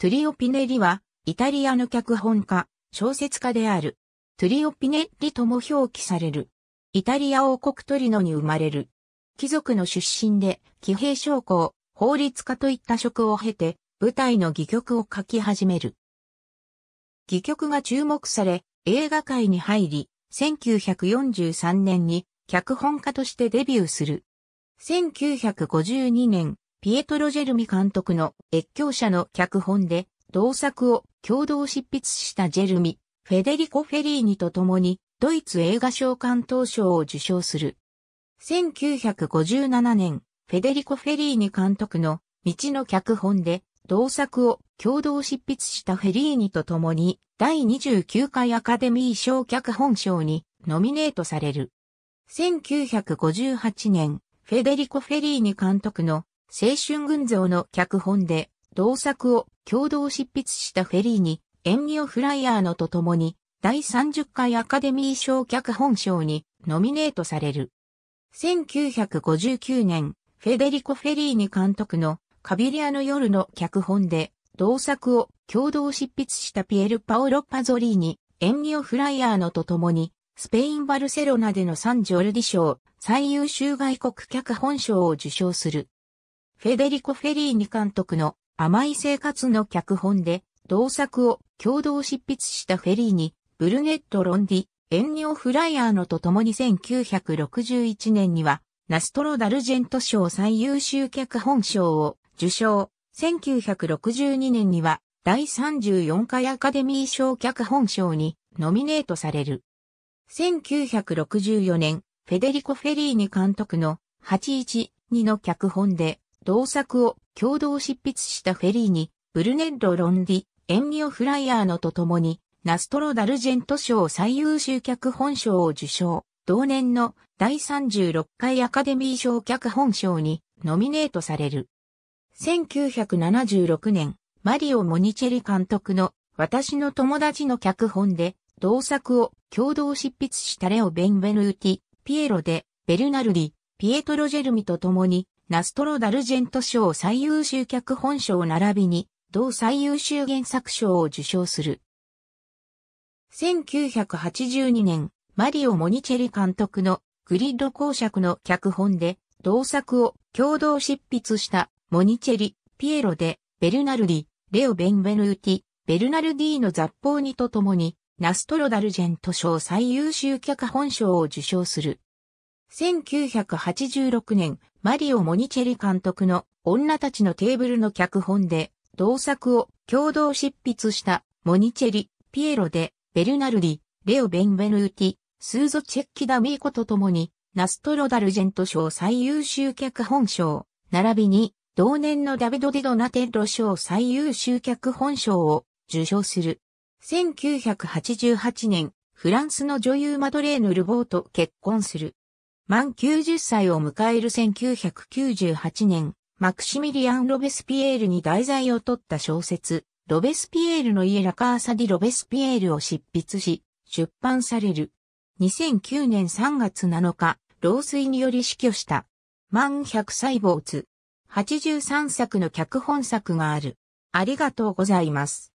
トゥリオ・ピネリは、イタリアの脚本家、小説家である。トゥリオ・ピネリとも表記される。イタリア王国トリノに生まれる。貴族の出身で、騎兵将校、法律家といった職を経て、舞台の戯曲を書き始める。戯曲が注目され、映画界に入り、1943年に脚本家としてデビューする。1952年、ピエトロ・ジェルミ監督の越境者の脚本で、同作を共同執筆したジェルミ、フェデリコ・フェリーニと共に、ドイツ映画賞関東賞を受賞する。1957年、フェデリコ・フェリーニ監督の道の脚本で、同作を共同執筆したフェリーニと共に、第29回アカデミー賞脚本賞にノミネートされる。1958年、フェデリコ・フェリーニ監督の青春群像の脚本で、同作を共同執筆したフェリーに、エン技オ・フライヤーノと共に、第30回アカデミー賞脚本賞にノミネートされる。1959年、フェデリコ・フェリーニ監督のカビリアの夜の脚本で、同作を共同執筆したピエル・パオロ・パゾリーニ、エンニオ・フライヤーノと共に、スペイン・バルセロナでのサンジョルディ賞、最優秀外国脚本賞を受賞する。フェデリコ・フェリーニ監督の甘い生活の脚本で、同作を共同執筆したフェリーニ、ブルネット・ロンディ、エンニオ・フライアーノと共に1961年には、ナストロ・ダルジェント賞最優秀脚本賞を受賞。1962年には、第34回アカデミー賞脚本賞にノミネートされる。1964年、フェデリコ・フェリーニ監督の812の脚本で、同作を共同執筆したフェリーに、ブルネッロ・ロンディ、エンニオ・フライヤーノと共に、ナストロ・ダルジェント賞最優秀脚本賞を受賞。同年の第36回アカデミー賞脚本賞にノミネートされる。1976年、マリオ・モニチェリ監督の私の友達の脚本で、同作を共同執筆したレオ・ベンベヌーティ、ピエロで、ベルナルディ、ピエトロ・ジェルミと共に、ナストロダルジェント賞最優秀脚本賞並びに、同最優秀原作賞を受賞する。1982年、マリオ・モニチェリ監督のグリッド公爵の脚本で、同作を共同執筆したモニチェリ、ピエロで、ベルナルディ、レオ・ベンベヌーティ、ベルナルディの雑報にとともに、ナストロダルジェント賞最優秀脚本賞を受賞する。1986年、マリオ・モニチェリ監督の女たちのテーブルの脚本で、同作を共同執筆したモニチェリ、ピエロで、ベルナルディ、レオ・ベンベヌーティ、スーゾ・チェッキ・ダ・ミーコと共に、ナストロ・ダルジェント賞最優秀脚本賞、並びに、同年のダビド・ディド・ナテッロ賞最優秀脚本賞を受賞する。1988年、フランスの女優マドレーヌ・ルボーと結婚する。満90歳を迎える1998年、マクシミリアン・ロベスピエールに題材を取った小説、ロベスピエールの家ラカーサディ・ロベスピエールを執筆し、出版される。2009年3月7日、老衰により死去した。満100歳没。83作の脚本作がある。ありがとうございます。